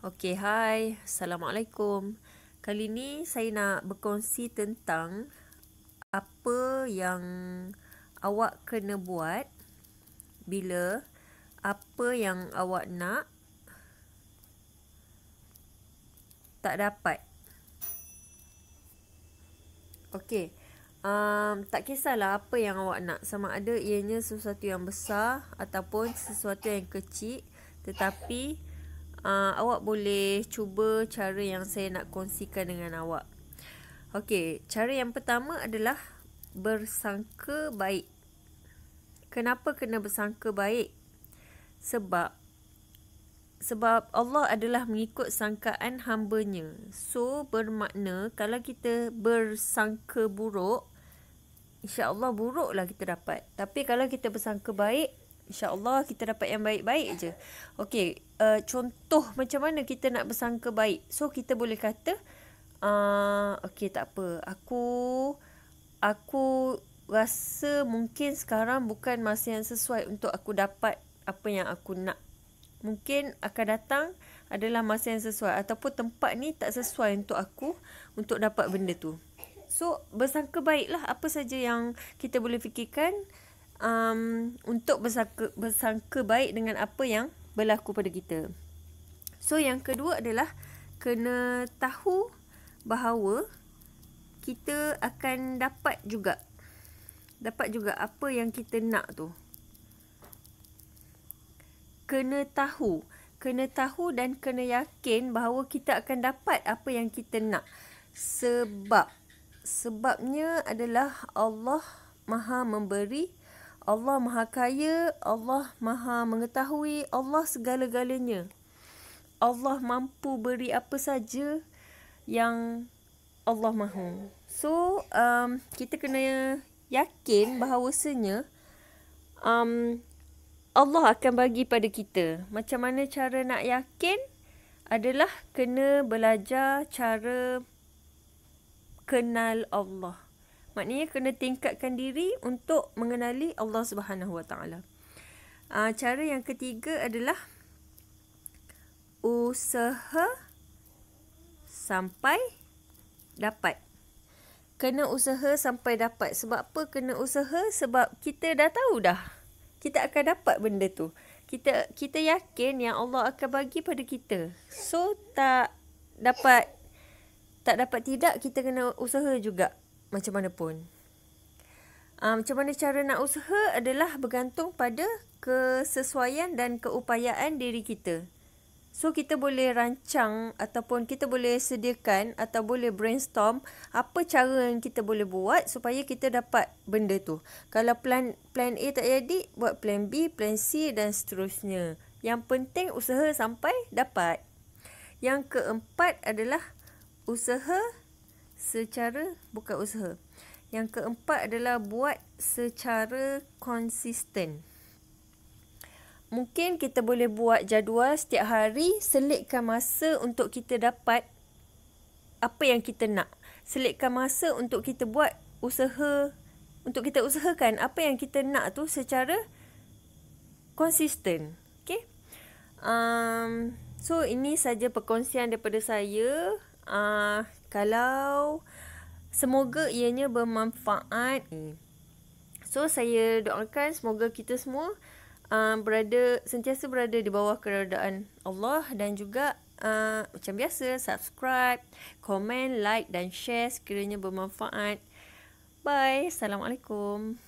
Okay, hai, Assalamualaikum. Kali ni saya nak berkongsi tentang apa yang awak kena buat bila apa yang awak nak tak dapat. Okay. Um, tak kisahlah apa yang awak nak Sama ada ianya sesuatu yang besar Ataupun sesuatu yang kecil Tetapi uh, awak boleh cuba cara yang saya nak kongsikan dengan awak. Okey, cara yang pertama adalah bersangka baik. Kenapa kena bersangka baik? Sebab sebab Allah adalah mengikut sangkaan hambanya. So bermakna kalau kita bersangka buruk, insya-Allah buruklah kita dapat. Tapi kalau kita bersangka baik, InsyaAllah kita dapat yang baik-baik je. Okay, uh, contoh macam mana kita nak bersangka baik. So, kita boleh kata, uh, okay tak apa, aku, aku rasa mungkin sekarang bukan masa yang sesuai untuk aku dapat apa yang aku nak. Mungkin akan datang adalah masa yang sesuai ataupun tempat ni tak sesuai untuk aku untuk dapat benda tu. So, bersangka baiklah apa saja yang kita boleh fikirkan um, untuk bersangka, bersangka baik dengan apa yang berlaku pada kita. So yang kedua adalah kena tahu bahawa kita akan dapat juga dapat juga apa yang kita nak tu. Kena tahu, kena tahu dan kena yakin bahawa kita akan dapat apa yang kita nak. Sebab sebabnya adalah Allah Maha memberi Allah Maha Kaya, Allah Maha Mengetahui, Allah segala-galanya. Allah mampu beri apa saja yang Allah mahu. So, um, kita kena yakin bahawasanya um, Allah akan bagi pada kita. Macam mana cara nak yakin adalah kena belajar cara kenal Allah. Maknanya kena tingkatkan diri untuk mengenali Allah Subhanahu Wa Taala. Ah, cara yang ketiga adalah usaha sampai dapat. Kena usaha sampai dapat. Sebab apa kena usaha? Sebab kita dah tahu dah. Kita akan dapat benda tu. Kita kita yakin yang Allah akan bagi pada kita. So tak dapat tak dapat tidak kita kena usaha juga macam mana pun. Uh, macam mana cara nak usaha adalah bergantung pada kesesuaian dan keupayaan diri kita. So kita boleh rancang ataupun kita boleh sediakan atau boleh brainstorm apa cara yang kita boleh buat supaya kita dapat benda tu. Kalau plan plan A tak jadi, buat plan B, plan C dan seterusnya. Yang penting usaha sampai dapat. Yang keempat adalah usaha secara bukan usaha. Yang keempat adalah buat secara konsisten. Mungkin kita boleh buat jadual setiap hari, selitkan masa untuk kita dapat apa yang kita nak. Selitkan masa untuk kita buat usaha, untuk kita usahakan apa yang kita nak tu secara konsisten. Okay? Um, so, ini saja perkongsian daripada saya. Uh, kalau semoga ianya bermanfaat hmm. so saya doakan semoga kita semua uh, berada sentiasa berada di bawah keredaan Allah dan juga uh, macam biasa subscribe komen like dan share sekiranya bermanfaat bye assalamualaikum